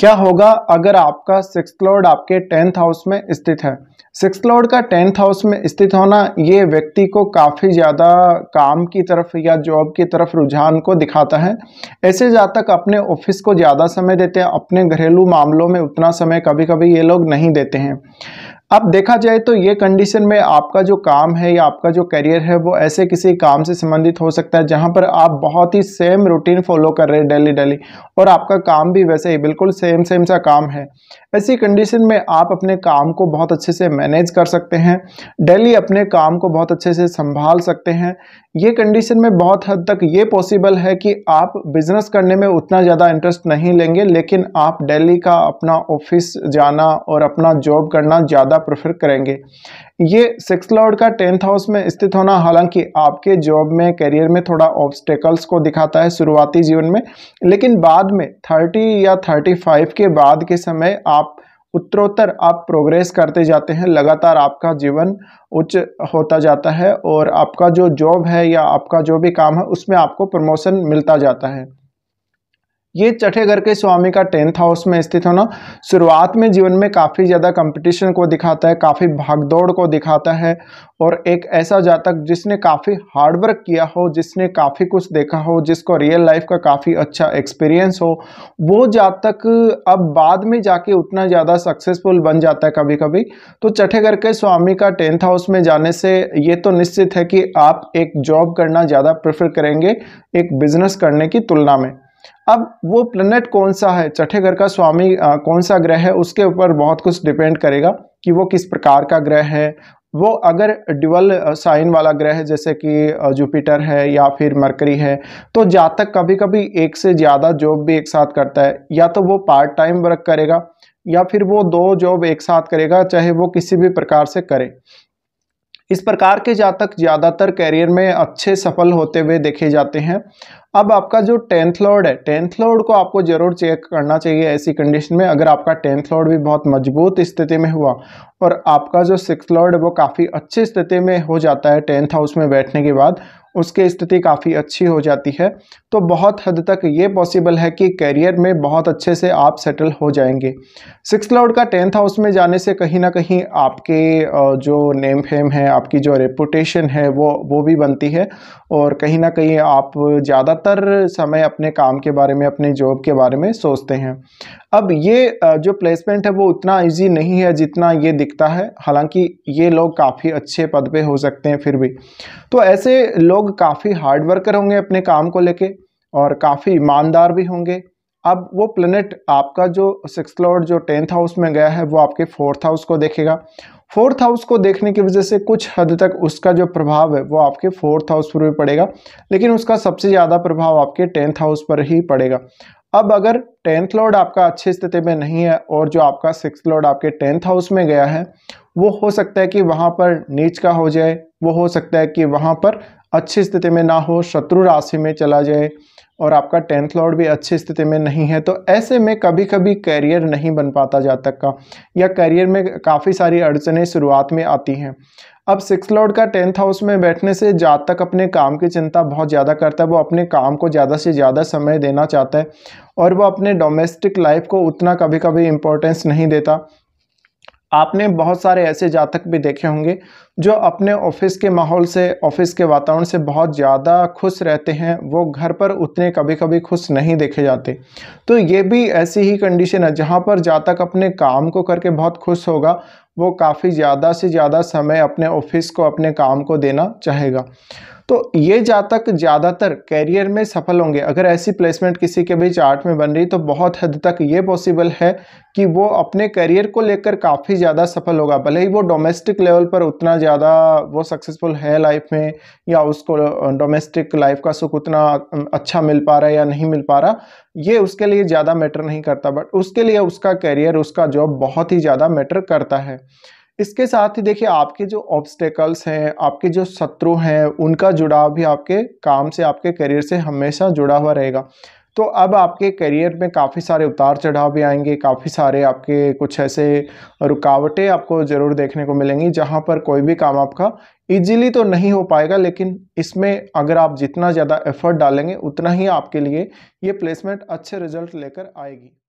क्या होगा अगर आपका सिक्स लॉर्ड आपके टेंथ हाउस में स्थित है सिक्स लॉर्ड का टेंथ हाउस में स्थित होना ये व्यक्ति को काफ़ी ज़्यादा काम की तरफ या जॉब की तरफ रुझान को दिखाता है ऐसे जातक अपने ऑफिस को ज़्यादा समय देते हैं अपने घरेलू मामलों में उतना समय कभी कभी ये लोग नहीं देते हैं अब देखा जाए तो ये कंडीशन में आपका जो काम है या आपका जो करियर है वो ऐसे किसी काम से संबंधित हो सकता है जहाँ पर आप बहुत ही सेम रूटीन फॉलो कर रहे हैं डेली डेली और आपका काम भी वैसे ही बिल्कुल सेम सेम सा काम है ऐसी कंडीशन में आप अपने काम को बहुत अच्छे से मैनेज कर सकते हैं डेली अपने काम को बहुत अच्छे से संभाल सकते हैं ये कंडीशन में बहुत हद तक ये पॉसिबल है कि आप बिजनेस करने में उतना ज़्यादा इंटरेस्ट नहीं लेंगे लेकिन आप डेली का अपना ऑफिस जाना और अपना जॉब करना ज़्यादा आप प्रेफर करेंगे ये सिक्स लॉर्ड का टेंथ हाउस में स्थित होना हालांकि आपके जॉब में करियर में थोड़ा ऑब्स्टेकल्स को दिखाता है शुरुआती जीवन में लेकिन बाद में थर्टी या थर्टी फाइव के बाद के समय आप उत्तरोत्तर आप प्रोग्रेस करते जाते हैं लगातार आपका जीवन उच्च होता जाता है और आपका जो जॉब है या आपका जो भी काम है उसमें आपको प्रमोशन मिलता जाता है ये चठे घर के स्वामी का टेंथ हाउस में स्थित होना शुरुआत में जीवन में काफ़ी ज़्यादा कंपटीशन को दिखाता है काफ़ी भागदौड़ को दिखाता है और एक ऐसा जातक जिसने काफ़ी हार्डवर्क किया हो जिसने काफ़ी कुछ देखा हो जिसको रियल लाइफ का काफ़ी अच्छा एक्सपीरियंस हो वो जातक अब बाद में जाके उतना ज़्यादा सक्सेसफुल बन जाता है कभी कभी तो चठे घर के स्वामी का टेंथ हाउस में जाने से ये तो निश्चित है कि आप एक जॉब करना ज़्यादा प्रेफर करेंगे एक बिजनेस करने की तुलना में अब वो प्लेनेट कौन सा है छठे घर का स्वामी आ, कौन सा ग्रह है उसके ऊपर बहुत कुछ डिपेंड करेगा कि वो किस प्रकार का ग्रह है वो अगर ड्यूअल साइन वाला ग्रह है जैसे कि जुपिटर है या फिर मरकरी है तो जातक कभी कभी एक से ज़्यादा जॉब भी एक साथ करता है या तो वो पार्ट टाइम वर्क करेगा या फिर वो दो जॉब एक साथ करेगा चाहे वो किसी भी प्रकार से करे इस प्रकार के जातक ज़्यादातर कैरियर में अच्छे सफल होते हुए देखे जाते हैं अब आपका जो टेंथ लॉर्ड है टेंथ लॉर्ड को आपको जरूर चेक करना चाहिए ऐसी कंडीशन में अगर आपका टेंथ लॉर्ड भी बहुत मजबूत स्थिति में हुआ और आपका जो सिक्स लॉर्ड है वो काफ़ी अच्छी स्थिति में हो जाता है टेंथ हाउस में बैठने के बाद उसकी स्थिति काफ़ी अच्छी हो जाती है तो बहुत हद तक ये पॉसिबल है कि कैरियर में बहुत अच्छे से आप सेटल हो जाएंगे सिक्स लॉर्ड का टेंथ हाउस में जाने से कहीं ना कहीं आपके जो नेम फेम है आपकी जो रेपुटेशन है वो वो भी बनती है और कहीं ना कहीं आप ज़्यादा ज़्यादातर समय अपने काम के बारे में अपने जॉब के बारे में सोचते हैं अब ये जो प्लेसमेंट है वो उतना इजी नहीं है जितना ये दिखता है हालांकि ये लोग काफ़ी अच्छे पद पे हो सकते हैं फिर भी तो ऐसे लोग काफ़ी हार्ड वर्कर होंगे अपने काम को लेके और काफ़ी ईमानदार भी होंगे अब वो प्लेनेट आपका जो सिक्स लॉर्ड जो टेंथ हाउस में गया है वो आपके फोर्थ हाउस को देखेगा फोर्थ हाउस को देखने की वजह से कुछ हद तक उसका जो प्रभाव है वो आपके फोर्थ हाउस पर भी पड़ेगा लेकिन उसका सबसे ज़्यादा प्रभाव आपके टेंथ हाउस पर ही पड़ेगा अब अगर टेंथ लॉर्ड आपका अच्छी स्थिति में नहीं है और जो आपका सिक्स लॉर्ड आपके टेंथ हाउस में गया है वो हो सकता है कि वहाँ पर नीच का हो जाए वो हो सकता है कि वहाँ पर अच्छी स्थिति में ना हो शत्रु राशि में चला जाए और आपका टेंथ लॉर्ड भी अच्छी स्थिति में नहीं है तो ऐसे में कभी कभी कैरियर नहीं बन पाता जातक तक का या करियर में काफ़ी सारी अड़चनें शुरुआत में आती हैं अब सिक्स लॉर्ड का टेंथ हाउस में बैठने से जातक अपने काम की चिंता बहुत ज़्यादा करता है वो अपने काम को ज़्यादा से ज़्यादा समय देना चाहता है और वो अपने डोमेस्टिक लाइफ को उतना कभी कभी इम्पोर्टेंस नहीं देता आपने बहुत सारे ऐसे जातक भी देखे होंगे जो अपने ऑफिस के माहौल से ऑफिस के वातावरण से बहुत ज़्यादा खुश रहते हैं वो घर पर उतने कभी कभी खुश नहीं देखे जाते तो ये भी ऐसी ही कंडीशन है जहाँ पर जातक अपने काम को करके बहुत खुश होगा वो काफ़ी ज़्यादा से ज़्यादा समय अपने ऑफिस को अपने काम को देना चाहेगा तो ये जातक ज़्यादातर कैरियर में सफल होंगे अगर ऐसी प्लेसमेंट किसी के भी चार्ट में बन रही तो बहुत हद तक ये पॉसिबल है कि वो अपने करियर को लेकर काफ़ी ज़्यादा सफल होगा भले ही वो डोमेस्टिक लेवल पर उतना ज़्यादा वो सक्सेसफुल है लाइफ में या उसको डोमेस्टिक लाइफ का सुख उतना अच्छा मिल पा रहा है या नहीं मिल पा रहा ये उसके लिए ज़्यादा मैटर नहीं करता बट उसके लिए उसका करियर उसका जॉब बहुत ही ज़्यादा मैटर करता है इसके साथ ही देखिए आपके जो ऑब्स्टेकल्स हैं आपके जो शत्रु हैं उनका जुड़ाव भी आपके काम से आपके करियर से हमेशा जुड़ा हुआ रहेगा तो अब आपके करियर में काफ़ी सारे उतार चढ़ाव भी आएंगे काफ़ी सारे आपके कुछ ऐसे रुकावटें आपको ज़रूर देखने को मिलेंगी जहाँ पर कोई भी काम आपका ईजिली तो नहीं हो पाएगा लेकिन इसमें अगर आप जितना ज़्यादा एफर्ट डालेंगे उतना ही आपके लिए ये प्लेसमेंट अच्छे रिजल्ट लेकर आएगी